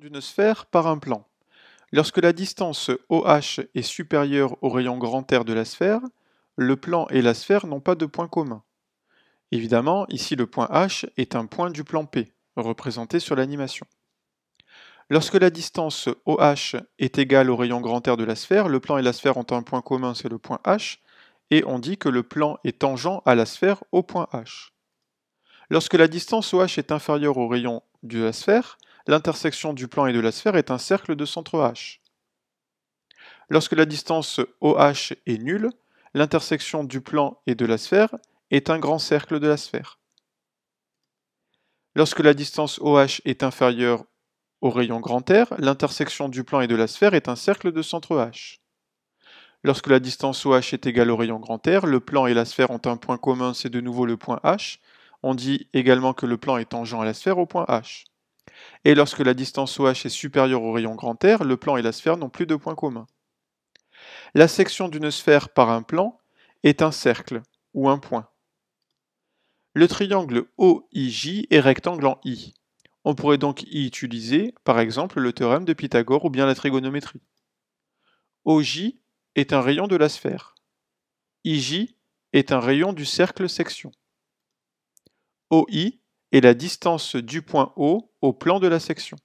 d'une sphère par un plan. Lorsque la distance OH est supérieure au rayon grand R de la sphère, le plan et la sphère n'ont pas de point commun. Évidemment, ici le point H est un point du plan P, représenté sur l'animation. Lorsque la distance OH est égale au rayon grand R de la sphère, le plan et la sphère ont un point commun, c'est le point H, et on dit que le plan est tangent à la sphère au point H. Lorsque la distance OH est inférieure au rayon de la sphère, l'intersection du plan et de la sphère est un cercle de centre H. Lorsque la distance OH est nulle, l'intersection du plan et de la sphère est un grand cercle de la sphère. Lorsque la distance OH est inférieure au rayon grand R, l'intersection du plan et de la sphère est un cercle de centre H. Lorsque la distance OH est égale au rayon grand R, le plan et la sphère ont un point commun, c'est de nouveau le point H. On dit également que le plan est tangent à la sphère au point H et lorsque la distance OH est supérieure au rayon grand R, le plan et la sphère n'ont plus de points communs. La section d'une sphère par un plan est un cercle ou un point. Le triangle OIJ est rectangle en I. On pourrait donc y utiliser, par exemple, le théorème de Pythagore ou bien la trigonométrie. OJ est un rayon de la sphère. IJ est un rayon du cercle section. OI est la distance du point O au plan de la section.